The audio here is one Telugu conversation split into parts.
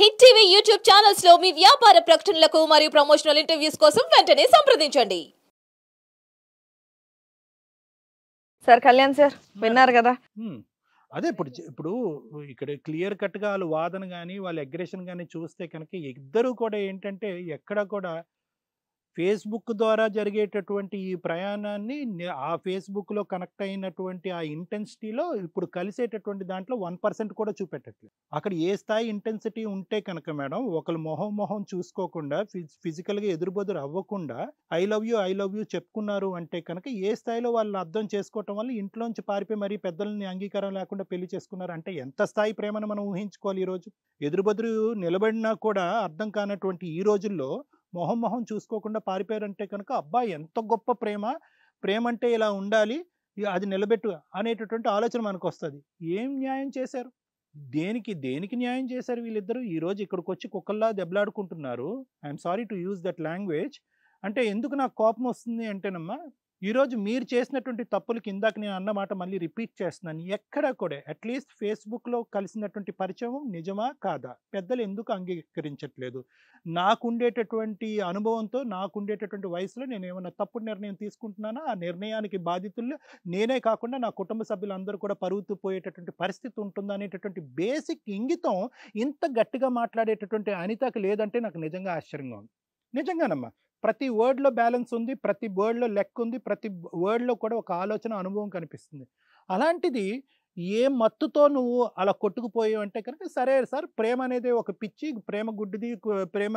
హిట్ టీవీ యూట్యూబ్ ఛానల్స్ లో మీ వ్యాపార ప్రకటనలకు మరియు ప్రమోషనల్ ఇంటర్వ్యూస్ కోసం వెంటనే సంప్రదించండి సార్ కళ్యాణ్ సార్ విన్నారు కదా అదే ఇప్పుడు ఇప్పుడు ఇక్కడ క్లియర్ కట్గా వాళ్ళు వాదన కానీ వాళ్ళు అగ్రెషన్ కానీ చూస్తే కనుక ఇద్దరు కూడా ఏంటంటే ఎక్కడ కూడా ఫేస్బుక్ ద్వారా జరిగేటటువంటి ఈ ప్రయాణాన్ని ఆ ఫేస్బుక్లో కనెక్ట్ అయినటువంటి ఆ ఇంటెన్సిటీలో ఇప్పుడు కలిసేటటువంటి దాంట్లో వన్ పర్సెంట్ కూడా చూపెట్టట్లేదు అక్కడ ఏ స్థాయి ఇంటెన్సిటీ ఉంటే కనుక మేడం ఒకళ్ళు మొహం మొహం చూసుకోకుండా ఫిజికల్గా ఎదురుబదురు అవ్వకుండా I love you I love you చెప్పుకున్నారు అంటే కనుక ఏ స్థాయిలో వాళ్ళు అర్థం చేసుకోవటం వల్ల ఇంట్లోంచి పారిపోయి మరీ పెద్దలని అంగీకారం లేకుండా పెళ్లి చేసుకున్నారు అంటే ఎంత స్థాయి ప్రేమను మనం ఊహించుకోవాలి ఈరోజు ఎదురుబొదురు నిలబడినా కూడా అర్థం కానటువంటి ఈ రోజుల్లో మొహం మొహం చూసుకోకుండా పారిపోయారంటే కనుక అబ్బాయి ఎంత గొప్ప ప్రేమ ప్రేమ అంటే ఇలా ఉండాలి అది నిలబెట్టు అనేటటువంటి ఆలోచన మనకు వస్తుంది ఏం న్యాయం చేశారు దేనికి దేనికి న్యాయం చేశారు వీళ్ళిద్దరూ ఈరోజు ఇక్కడికి వచ్చి కుక్కల్లా దెబ్బలాడుకుంటున్నారు I'm sorry to use that language అంటే ఎందుకు నాకు కోపం వస్తుంది అంటేనమ్మా ఈరోజు మీరు చేసినటువంటి తప్పులకి ఇందాక నేను అన్నమాట మళ్ళీ రిపీట్ చేస్తున్నాను ఎక్కడ కూడా అట్లీస్ట్ ఫేస్బుక్లో కలిసినటువంటి పరిచయం నిజమా కాదా పెద్దలు ఎందుకు అంగీకరించట్లేదు నాకుండేటటువంటి అనుభవంతో నాకుండేటటువంటి వయసులో నేను ఏమైనా తప్పుడు నిర్ణయం తీసుకుంటున్నానా ఆ నిర్ణయానికి బాధితులు నేనే కాకుండా నా కుటుంబ సభ్యులందరూ కూడా పరుగుతూ పోయేటటువంటి పరిస్థితి ఉంటుందనేటటువంటి బేసిక్ ఇంగితం ఇంత గట్టిగా మాట్లాడేటటువంటి అనితకు లేదంటే నాకు నిజంగా ఆశ్చర్యంగా ఉంది నిజంగానమ్మా ప్రతి వర్డ్లో బ్యాలెన్స్ ఉంది ప్రతి వర్డ్లో లెక్క ఉంది ప్రతి వర్డ్లో కూడా ఒక ఆలోచన అనుభవం కనిపిస్తుంది అలాంటిది ఏ మత్తుతో నువ్వు అలా కొట్టుకుపోయావు అంటే కనుక సరే సార్ ప్రేమ అనేది ఒక పిచ్చి ప్రేమ గుడ్డిది ప్రేమ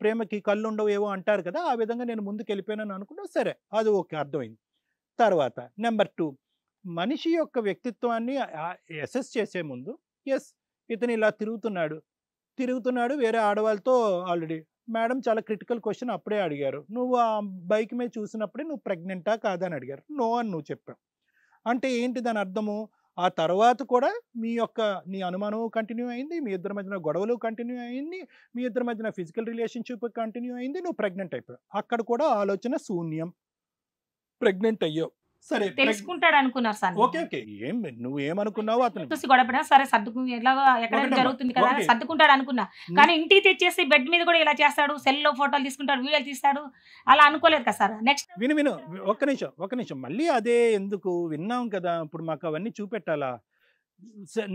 ప్రేమకి కళ్ళు ఉండవు ఏవో అంటారు కదా ఆ విధంగా నేను ముందుకు వెళ్ళిపోయానని అనుకున్నా సరే అది ఓకే అర్థమైంది తర్వాత నెంబర్ టూ మనిషి యొక్క వ్యక్తిత్వాన్ని అసెస్ చేసే ముందు ఎస్ ఇతను ఇలా తిరుగుతున్నాడు తిరుగుతున్నాడు వేరే ఆడవాళ్ళతో ఆల్రెడీ మేడం చాలా క్రిటికల్ క్వశ్చన్ అప్పుడే అడిగారు నువ్వు ఆ బైక్ మీద చూసినప్పుడే నువ్వు ప్రెగ్నెంటా కాదా అని అడిగారు నో అని నువ్వు చెప్పావు అంటే ఏంటి దాని అర్థము ఆ తర్వాత కూడా మీ యొక్క నీ అనుమానం కంటిన్యూ అయింది మీ ఇద్దరి మధ్యన గొడవలు కంటిన్యూ అయింది మీ ఇద్దరి మధ్యన ఫిజికల్ రిలేషన్షిప్ కంటిన్యూ అయింది నువ్వు ప్రెగ్నెంట్ అయిపోయావు అక్కడ కూడా ఆలోచన శూన్యం ప్రెగ్నెంట్ అయ్యావు సరే తెలుసుకుంటాడు అనుకున్నారు సార్ ఓకే ఓకే ఏం నువ్వు ఏమనుకున్నావు అతను చూసి గొడవపడినా సరే సర్దుకు ఎలాగో ఎక్కడ జరుగుతుంది కదా సర్దుకుంటాడు అనుకున్నా కానీ ఇంటికి తెచ్చేసి బెడ్ మీద కూడా ఇలా చేస్తాడు సెల్లో ఫోటోలు తీసుకుంటాడు వీడియోలు తీస్తాడు అలా అనుకోలేదు కదా సార్ నెక్స్ట్ విను విను ఒక్క నిమిషం ఒక నిమిషం మళ్ళీ అదే ఎందుకు విన్నాం కదా ఇప్పుడు మాకు అవన్నీ చూపెట్టాలా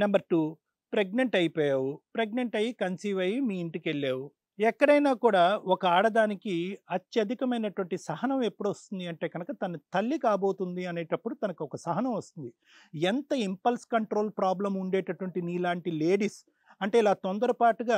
నెంబర్ టూ ప్రెగ్నెంట్ అయిపోయావు ప్రెగ్నెంట్ అయ్యి కన్సీవ్ అయ్యి మీ ఇంటికి వెళ్ళావు ఎక్కడైనా కూడా ఒక ఆడదానికి అత్యధికమైనటువంటి సహనం ఎప్పుడు వస్తుంది అంటే కనుక తన తల్లి కాబోతుంది అనేటప్పుడు తనకు ఒక సహనం వస్తుంది ఎంత ఇంపల్స్ కంట్రోల్ ప్రాబ్లం ఉండేటటువంటి నీలాంటి లేడీస్ అంటే ఇలా తొందరపాటుగా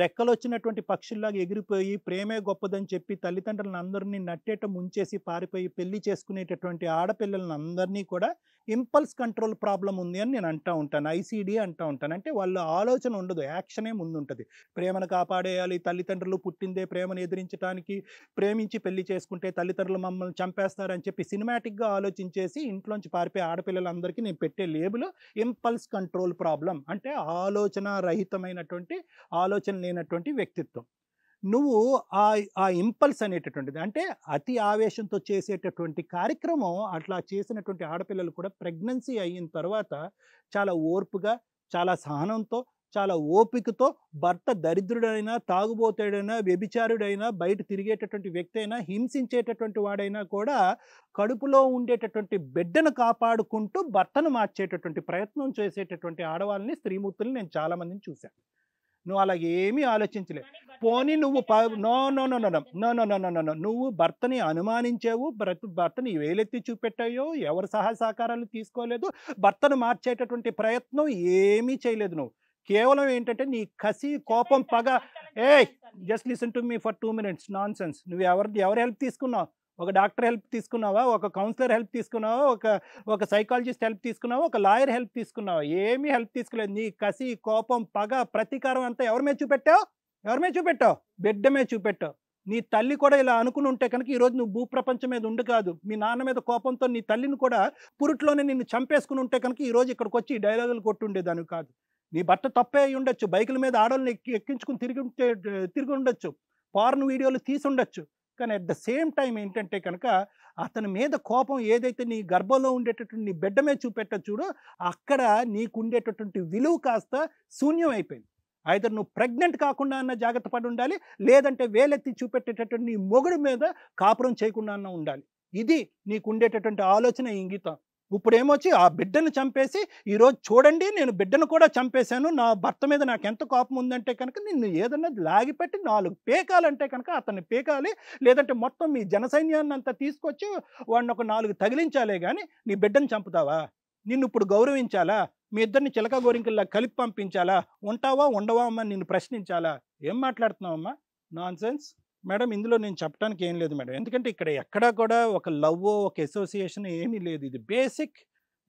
రెక్కలు వచ్చినటువంటి పక్షుల్లాగా ఎగిరిపోయి ప్రేమే గొప్పదని చెప్పి తల్లిదండ్రులను అందరినీ నట్టేట ముంచేసి పారిపోయి పెళ్లి చేసుకునేటటువంటి ఆడపిల్లలను అందరినీ కూడా ఇంపల్స్ కంట్రోల్ ప్రాబ్లం ఉంది అని నేను అంటూ ఉంటాను ఐసీడీ అంటూ ఉంటాను అంటే వాళ్ళ ఆలోచన ఉండదు యాక్షనే ముందు ఉంటుంది ప్రేమను కాపాడేయాలి తల్లిదండ్రులు పుట్టిందే ప్రేమను ఎదిరించడానికి ప్రేమించి పెళ్లి చేసుకుంటే తల్లిదండ్రులు మమ్మల్ని చంపేస్తారని చెప్పి సినిమాటిక్గా ఆలోచించేసి ఇంట్లోంచి పారిపోయే ఆడపిల్లలందరికీ నేను పెట్టే లేబుల్ ఇంపల్స్ కంట్రోల్ ప్రాబ్లం అంటే ఆలోచన రహితమైనటువంటి ఆలోచన లేనటువంటి వ్యక్తిత్వం నువ్వు ఆ ఆ ఇంపల్స్ అనేటటువంటిది అంటే అతి ఆవేశంతో చేసేటటువంటి కార్యక్రమం అట్లా చేసినటువంటి ఆడపిల్లలు కూడా ప్రెగ్నెన్సీ అయిన తర్వాత చాలా ఓర్పుగా చాలా సహనంతో చాలా ఓపికతో భర్త దరిద్రుడైనా తాగుబోతాడైనా వ్యభిచారుడైనా బయట తిరిగేటటువంటి వ్యక్తి అయినా హింసించేటటువంటి వాడైనా కూడా కడుపులో ఉండేటటువంటి బిడ్డను కాపాడుకుంటూ భర్తను మార్చేటటువంటి ప్రయత్నం చేసేటటువంటి ఆడవాళ్ళని స్త్రీమూర్తుల్ని నేను చాలామందిని చూశాను నువ్వు అలా ఏమీ ఆలోచించలేవు పోనీ నువ్వు no no no no no no no no no నువ్వు భర్తని అనుమానించావు భర్తని వేలెత్తి చూపెట్టాయో ఎవరు సహాయ సహకారాలు తీసుకోలేదు భర్తను మార్చేటటువంటి ప్రయత్నం ఏమీ చేయలేదు నువ్వు కేవలం ఏంటంటే నీ కసి కోపం పగ ఏ just listen to me for two minutes nonsense నువ్వు ఎవరి ఎవరు హెల్ప్ తీసుకున్నావు ఒక డాక్టర్ హెల్ప్ తీసుకున్నావా ఒక కౌన్సిలర్ హెల్ప్ తీసుకున్నావా ఒక ఒక సైకాలజిస్ట్ హెల్ప్ తీసుకున్నావా ఒక లాయర్ హెల్ప్ తీసుకున్నావా ఏమీ హెల్ప్ తీసుకోలేదు నీ కసి కోపం పగ ప్రతీకారం అంతా ఎవరి మీద చూపెట్టావు ఎవరి మీద చూపెట్టావు బిడ్డ మీద చూపెట్టావు నీ తల్లి కూడా ఇలా అనుకుని ఉంటే కనుక ఈరోజు నువ్వు భూప్రపంచం మీద ఉండు కాదు మీ నాన్న మీద కోపంతో నీ తల్లిని కూడా పురుట్లోనే నిన్ను చంపేసుకుని ఉంటే కనుక ఈరోజు ఇక్కడికి వచ్చి డైలాగులు కొట్టుండేదాన్ని కాదు నీ భర్త తప్పే అయి ఉండొచ్చు బైకుల మీద ఆడోళ్ళని ఎక్కించుకుని తిరిగి తిరిగి ఉండొచ్చు పార్న్ వీడియోలు తీసి ఉండొచ్చు కానీ అట్ ద సేమ్ టైం ఏంటంటే కనుక అతని మీద కోపం ఏదైతే నీ గర్భంలో ఉండేటటువంటి నీ బిడ్డమే చూపెట్ట చూడో అక్కడ నీకు ఉండేటటువంటి విలువ కాస్త శూన్యం అయిపోయింది అయితే నువ్వు ప్రెగ్నెంట్ కాకుండా అన్న జాగ్రత్త పడి ఉండాలి లేదంటే వేలెత్తి చూపెట్టేటటువంటి నీ మొగుడు మీద కాపురం చేయకుండా అన్న ఉండాలి ఇది నీకు ఉండేటటువంటి ఆలోచన ఇంగితం ఇప్పుడు ఏమొచ్చి ఆ బిడ్డను చంపేసి ఈరోజు చూడండి నేను బిడ్డను కూడా చంపేశాను నా భర్త మీద నాకు ఎంత కోపం ఉందంటే కనుక నిన్ను ఏదన్నా లాగిపెట్టి నాలుగు పేకాలంటే కనుక అతన్ని పేకాలి లేదంటే మొత్తం మీ జనసైన్యాన్ని అంతా తీసుకొచ్చి వాడిని ఒక నాలుగు తగిలించాలే కానీ నీ బిడ్డను చంపుతావా నిన్ను ఇప్పుడు గౌరవించాలా మీ ఇద్దరిని చిలక గోరింకల్లా కలిపి పంపించాలా ఉంటావా ఉండవా అమ్మా నిన్ను ప్రశ్నించాలా ఏం మాట్లాడుతున్నావమ్మా నాన్ సెన్స్ మేడం ఇందులో నేను చెప్పడానికి ఏం లేదు మేడం ఎందుకంటే ఇక్కడ ఎక్కడా కూడా ఒక లవ్ ఒక అసోసియేషన్ ఏమీ లేదు ఇది basic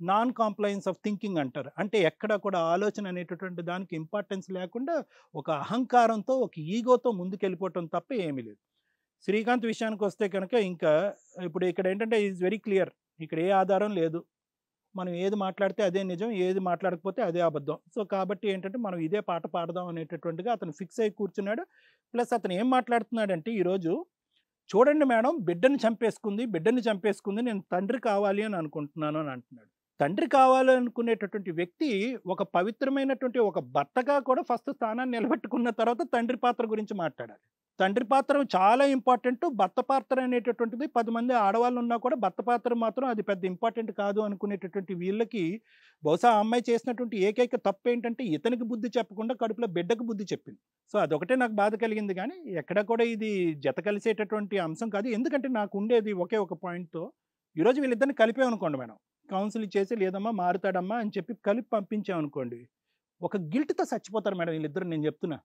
non compliance of thinking అంటారు అంటే ఎక్కడ కూడా ఆలోచన అనేటటువంటి దానికి ఇంపార్టెన్స్ లేకుండా ఒక అహంకారంతో ఒక ఈగోతో ముందుకెళ్ళిపోవటం తప్ప ఏమీ లేదు శ్రీకాంత్ విషయానికి వస్తే కనుక ఇంకా ఇప్పుడు ఇక్కడ ఏంటంటే ఈజ్ వెరీ క్లియర్ ఇక్కడ ఏ ఆధారం లేదు మనం ఏది మాట్లాడితే అదే నిజం ఏది మాట్లాడకపోతే అదే అబద్ధం సో కాబట్టి ఏంటంటే మనం ఇదే పాట పాడదాం అనేటటువంటిగా అతను ఫిక్స్ అయి కూర్చున్నాడు ప్లస్ అతను ఏం మాట్లాడుతున్నాడంటే ఈరోజు చూడండి మేడం బిడ్డను చంపేసుకుంది బిడ్డని చంపేసుకుంది నేను తండ్రి కావాలి అని అనుకుంటున్నాను అని అంటున్నాడు తండ్రి కావాలనుకునేటటువంటి వ్యక్తి ఒక పవిత్రమైనటువంటి ఒక భర్తగా కూడా ఫస్ట్ స్థానాన్ని నిలబెట్టుకున్న తర్వాత తండ్రి పాత్ర గురించి మాట్లాడాలి తండ్రి పాత్ర చాలా ఇంపార్టెంట్ భర్త పాత్ర అనేటటువంటిది పది మంది ఆడవాళ్ళు ఉన్నా కూడా భర్త పాత్ర మాత్రం అది పెద్ద ఇంపార్టెంట్ కాదు అనుకునేటటువంటి వీళ్ళకి బహుశా అమ్మాయి చేసినటువంటి ఏకైక తప్పు ఏంటంటే ఇతనికి బుద్ధి చెప్పకుండా కడుపులో బిడ్డకు బుద్ధి చెప్పింది సో అదొకటే నాకు బాధ కలిగింది కానీ ఎక్కడ కూడా ఇది జత కలిసేటటువంటి అంశం కాదు ఎందుకంటే నాకు ఉండేది ఒకే ఒక పాయింట్తో ఈరోజు వీళ్ళిద్దరిని కలిపే అనుకోండి మేడం కౌన్సిల్ చేసి లేదమ్మా మారుతాడమ్మా అని చెప్పి కలిపి అనుకోండి ఒక గిల్ట్తో చచ్చిపోతారు మేడం వీళ్ళిద్దరు నేను చెప్తున్నా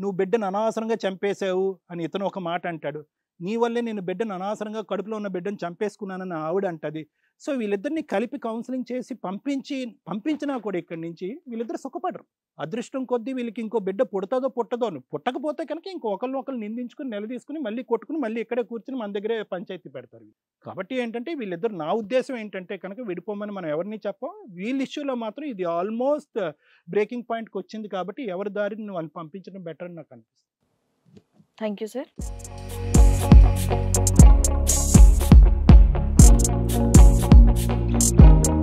నువ్వు బిడ్డను అనవసరంగా చంపేశావు అని ఇతను ఒక మాట అంటాడు నీ వల్లే నేను బిడ్డను అనవసరంగా కడుపులో ఉన్న బిడ్డను చంపేసుకున్నానని ఆవిడ అంటది సో వీళ్ళిద్దరిని కలిపి కౌన్సిలింగ్ చేసి పంపించి పంపించినా కూడా ఇక్కడి నుంచి వీళ్ళిద్దరు సుఖపడరు అదృష్టం కొద్దీ వీళ్ళకి ఇంకో బిడ్డ పుడతదో పుట్టదో అని పుట్టకపోతే కనుక ఇంకొకరిని ఒకరు నిందించుకుని నిలదీసుకుని మళ్ళీ కొట్టుకుని మళ్ళీ ఇక్కడే కూర్చుని మన దగ్గరే పంచాయతీ పెడతారు కాబట్టి ఏంటంటే వీళ్ళిద్దరు నా ఉద్దేశం ఏంటంటే కనుక విడిపోమని మనం ఎవరిని చెప్పాం వీళ్ళ ఇష్యూలో మాత్రం ఇది ఆల్మోస్ట్ బ్రేకింగ్ పాయింట్కి వచ్చింది కాబట్టి ఎవరి దారిని వాళ్ళు పంపించడం బెటర్ అని నాకు అనిపిస్తుంది thank you sir Thank you.